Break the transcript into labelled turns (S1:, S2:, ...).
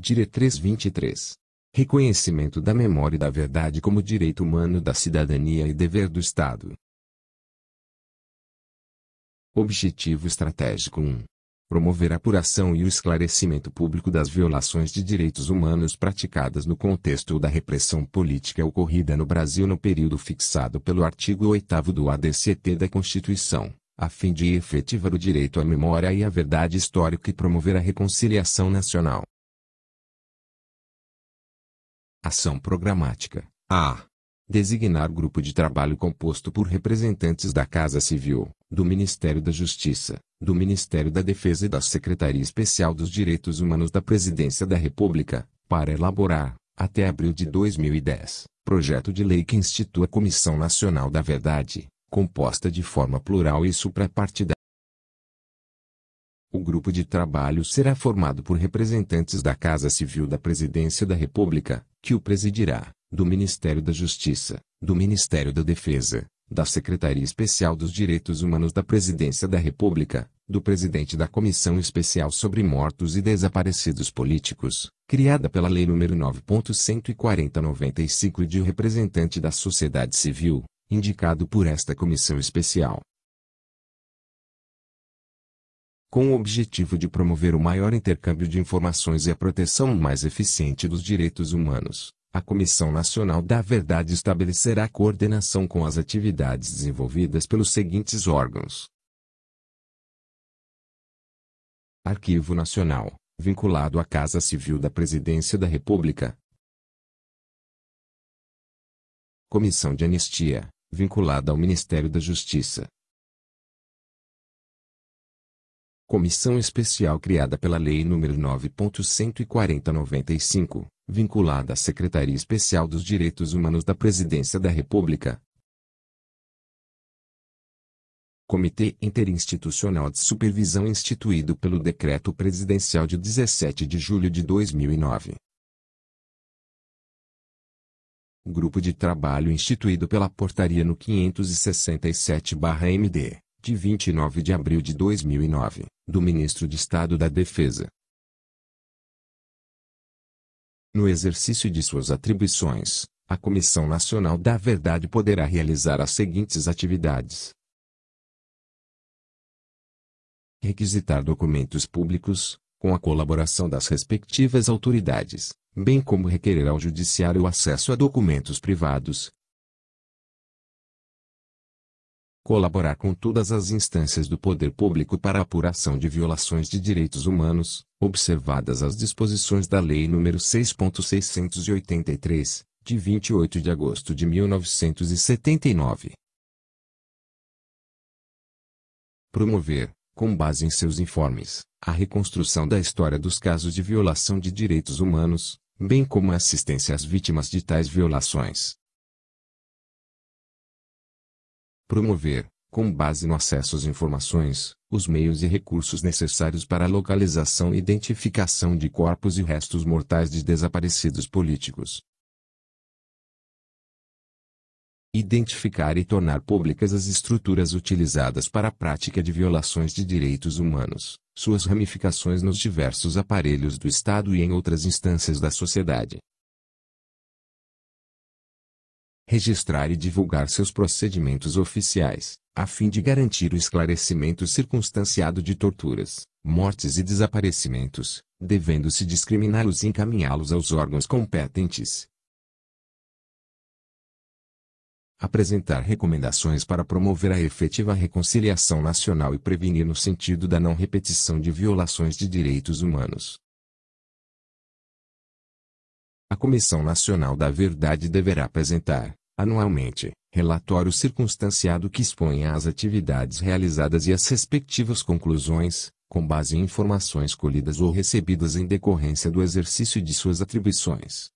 S1: Diretriz 23. Reconhecimento da memória e da verdade como direito humano da cidadania e dever do Estado. Objetivo estratégico 1. Promover a apuração e o esclarecimento público das violações de direitos humanos praticadas no contexto da repressão política ocorrida no Brasil no período fixado pelo artigo 8 do ADCT da Constituição, a fim de efetivar o direito à memória e à verdade histórica e promover a reconciliação nacional. Ação programática. A. Designar grupo de trabalho composto por representantes da Casa Civil, do Ministério da Justiça, do Ministério da Defesa e da Secretaria Especial dos Direitos Humanos da Presidência da República, para elaborar, até abril de 2010, projeto de lei que institua a Comissão Nacional da Verdade, composta de forma plural e suprapartidária. O grupo de trabalho será formado por representantes da Casa Civil da Presidência da República, que o presidirá, do Ministério da Justiça, do Ministério da Defesa, da Secretaria Especial dos Direitos Humanos da Presidência da República, do presidente da Comissão Especial sobre Mortos e Desaparecidos Políticos, criada pela Lei nº 9.14095 e de representante da sociedade civil, indicado por esta comissão especial com o objetivo de promover o maior intercâmbio de informações e a proteção mais eficiente dos direitos humanos. A Comissão Nacional da Verdade estabelecerá coordenação com as atividades desenvolvidas pelos seguintes órgãos: Arquivo Nacional, vinculado à Casa Civil da Presidência da República. Comissão de Anistia, vinculada ao Ministério da Justiça. comissão especial criada pela Lei nº 9.14095, 95 vinculada à Secretaria Especial dos Direitos Humanos da Presidência da República. Comitê Interinstitucional de Supervisão instituído pelo Decreto Presidencial de 17 de julho de 2009. Grupo de Trabalho instituído pela Portaria no 567-MD de 29 de abril de 2009, do Ministro de Estado da Defesa. No exercício de suas atribuições, a Comissão Nacional da Verdade poderá realizar as seguintes atividades: requisitar documentos públicos, com a colaboração das respectivas autoridades, bem como requerer ao Judiciário o acesso a documentos privados, colaborar com todas as instâncias do poder público para a apuração de violações de direitos humanos, observadas as disposições da Lei nº 6.683, de 28 de agosto de 1979. Promover, com base em seus informes, a reconstrução da história dos casos de violação de direitos humanos, bem como a assistência às vítimas de tais violações promover, com base no acesso às informações, os meios e recursos necessários para a localização e identificação de corpos e restos mortais de desaparecidos políticos. Identificar e tornar públicas as estruturas utilizadas para a prática de violações de direitos humanos, suas ramificações nos diversos aparelhos do Estado e em outras instâncias da sociedade registrar e divulgar seus procedimentos oficiais, a fim de garantir o esclarecimento circunstanciado de torturas, mortes e desaparecimentos, devendo-se discriminá-los e encaminhá-los aos órgãos competentes. Apresentar recomendações para promover a efetiva reconciliação nacional e prevenir no sentido da não repetição de violações de direitos humanos. A Comissão Nacional da Verdade deverá apresentar, anualmente, relatório circunstanciado que exponha as atividades realizadas e as respectivas conclusões, com base em informações colhidas ou recebidas em decorrência do exercício de suas atribuições.